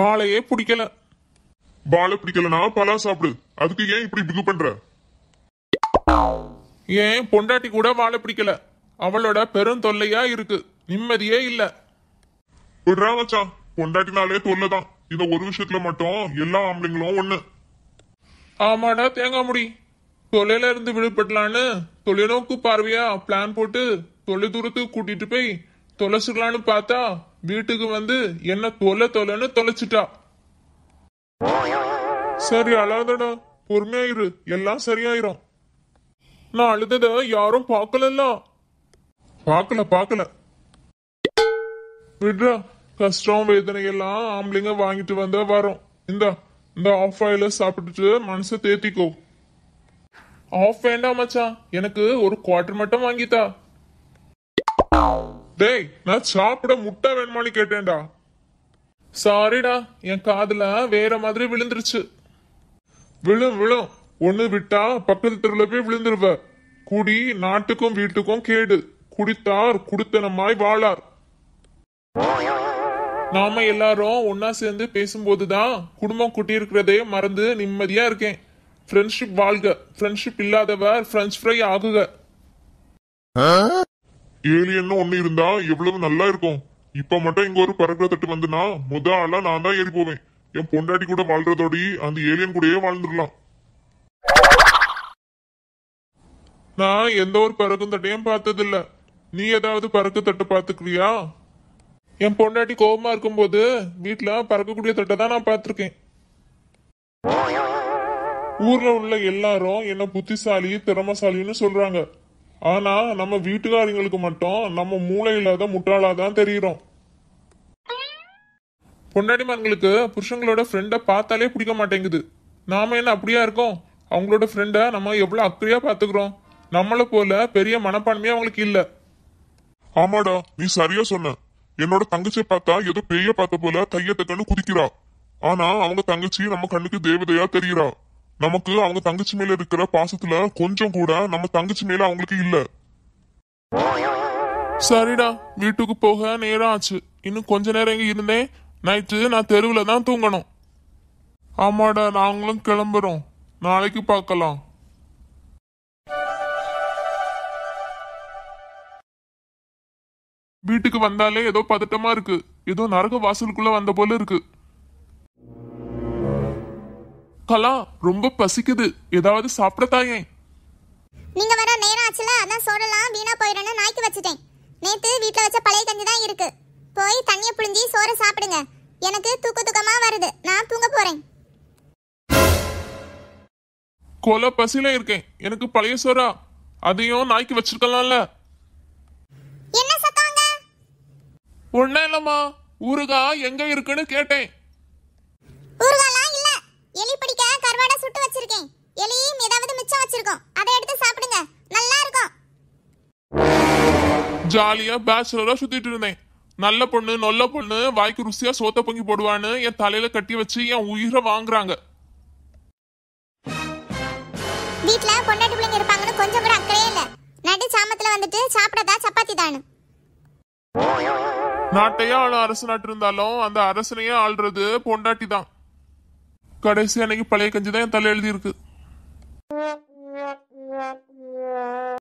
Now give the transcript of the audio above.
வாழையே பிடிக்கல வாழை பிடிக்கலனா பலா சாப்பிடு அதுக்கு ஏன் இப்படி பிகு பண்ற ஏன் பொண்டாட்டி கூட வாழை பிடிக்கல அவளோட பெரும் தொல்லையா இருக்கு நிம்மதியே இல்ல விடுறாச்சா பொண்டாட்டினாலே தொல்லைதான் இந்த ஒரு விஷயத்துல மட்டும் எல்லா ஆம்பளைங்களும் ஒண்ணு ஆமாடா தேங்காய் முடி தொலைல இருந்து விடுபடலான்னு தொலைநோக்கு பார்வையா பிளான் போட்டு தொலை தூரத்துக்கு கூட்டிட்டு போய் தொலைச்சிடலான்னு பார்த்தா வீட்டுக்கு வந்து என்ன தொலை தொலைன்னு தொலைச்சிட்டா சரி அழாதடா பொறுமையாயிரு எல்லாம் சரியாயிரும் நான் அழுதத யாரும் பார்க்கலல்ல பார்க்கல பார்க்கல விடுறா கஷ்டம் வேதனை எல்லாம் ஆம்பளைங்க வாங்கிட்டு வந்தா வரும் இந்த இந்த ஆஃப் ஆயில சாப்பிட்டுட்டு மனசை தேத்திக்கோ ஆஃப் வேண்டாம் மச்சான் எனக்கு ஒரு குவார்டர் மட்டும் வாங்கித்தா டேய் நான் சாப்பிட முட்டை வேணுமானு கேட்டேன்டா சாரிடா என் காதுல வேற மாதிரி விழுந்துருச்சு விழும் விழும் ஒண்ணு விட்டா பக்கத்து தெருவில் போய் விழுந்துருவ குடி நாட்டுக்கும் வீட்டுக்கும் கேடு குடித்தார் குடித்தனமாய் வாழார் நாம எல்லாரும் ஒன்னா சேர்ந்து பேசும்போதுதான் குடும்பம் குட்டியிருக்கிறதே மறந்து நிம்மதியா இருக்கேன் ஃப்ரெண்ட்ஷிப் வாழ்க ஃப்ரெண்ட்ஷிப் இல்லாதவர் ஃப்ரெஞ்ச் ஃப்ரை ஆகுக ஏலியன்னு ஒண்ணு இருந்தா எவ்வளவு நல்லா இருக்கும் இப்ப மட்டும் இங்க ஒரு பறக்கிற தட்டு வந்துனா முத ஆளா நான் தான் ஏறி போவேன் என் பொண்டாட்டி கூட வாழ்றதோடி அந்த ஏலியன் கூடயே வாழ்ந்துடலாம் நான் எந்த ஒரு பறக்கும் தட்டையும் பார்த்ததில்ல நீ ஏதாவது பறக்கு தட்டை பாத்துக்கிறியா என் பொண்டாட்டி கோபமா இருக்கும்போது வீட்டுல பறக்கக்கூடிய தட்டை தான் நான் பார்த்துருக்கேன் ஊர்ல உள்ள எல்லாரும் என்ன புத்திசாலி திறமசாலின்னு சொல்றாங்க ஆனா நம்ம வீட்டுக்காரங்களுக்கு மட்டும் நம்ம மூளை இல்லாத முட்டாளா தான் தெரியுறோம் பொண்டாடிமான்களுக்கு புருஷங்களோட ஃப்ரெண்டை பார்த்தாலே பிடிக்க மாட்டேங்குது நாம என்ன அப்படியா இருக்கோம் அவங்களோட ஃப்ரெண்டை நம்ம எவ்வளோ அக்கறையா பார்த்துக்கிறோம் நம்மளை போல பெரிய மனப்பான்மையே அவங்களுக்கு இல்லை ஆமாடா நீ சரியா சொன்ன என்னோட தங்கச்சியை பார்த்தா ஏதோ பெரிய பார்த்த போல கண்ணு குதிக்கிறா ஆனா அவங்க தங்கச்சி நம்ம கண்ணுக்கு தேவதையா தெரியுறா நமக்கு அவங்க தங்கச்சி மேல இருக்கிற பாசத்துல கொஞ்சம் கூட நம்ம தங்கச்சி மேல அவங்களுக்கு இல்ல சரிடா வீட்டுக்கு போக நேரம் ஆச்சு இன்னும் கொஞ்ச நேரம் இங்க இருந்தேன் நைட்டு நான் தெருவில் தான் தூங்கணும் ஆமாடா நாங்களும் கிளம்புறோம் நாளைக்கு பார்க்கலாம் வீட்டுக்கு வந்தாலே ஏதோ பதட்டமா இருக்கு ஏதோ நரக வாசலுக்குள்ள வந்த போல இருக்கு பலா ரொம்ப பசிக்குது ஏதாவது சாப்பிடத்தாயே நீங்க வர நேரம் ஆச்சுல அதான் சோறெல்லாம் வீணா போயிடும்னு நாய்க்கு வச்சுட்டேன் நேத்து வீட்ல வச்ச பழைய கஞ்சி தான் இருக்கு போய் தண்ணிய புழிஞ்சி சோற சாப்பிடுங்க எனக்கு தூக்க தூக்கமா வருது நான் தூங்க போறேன் கொலை பசியில இருக்கேன் எனக்கு பழைய சோறா அதையும் நாய்க்கு வச்சிருக்கலாம்ல என்ன சத்தம் ஒன்னும் இல்லம்மா ஊருகா எங்க இருக்குன்னு கேட்டேன் ஜாலியா பேச்சுலரா சுத்திட்டு இருந்தேன் நல்ல பொண்ணு நல்ல பொண்ணு வாய்க்கு ருசியா சோத்த பொங்கி போடுவான்னு என் தலையில கட்டி வச்சு என் உயிரை வாங்குறாங்க வீட்ல பொண்டாட்டி பிள்ளைங்க இருப்பாங்கன்னு கொஞ்சம் கூட அக்கறையே இல்ல நடு சாமத்துல வந்துட்டு சாப்பிடதா சப்பாத்தி தானு நாட்டையே ஆள அரசு நாட்டு இருந்தாலும் அந்த அரசனையே ஆள்றது பொண்டாட்டி தான் கடைசி அன்னைக்கு பழைய கஞ்சி தான் என் தலை எழுதி இருக்கு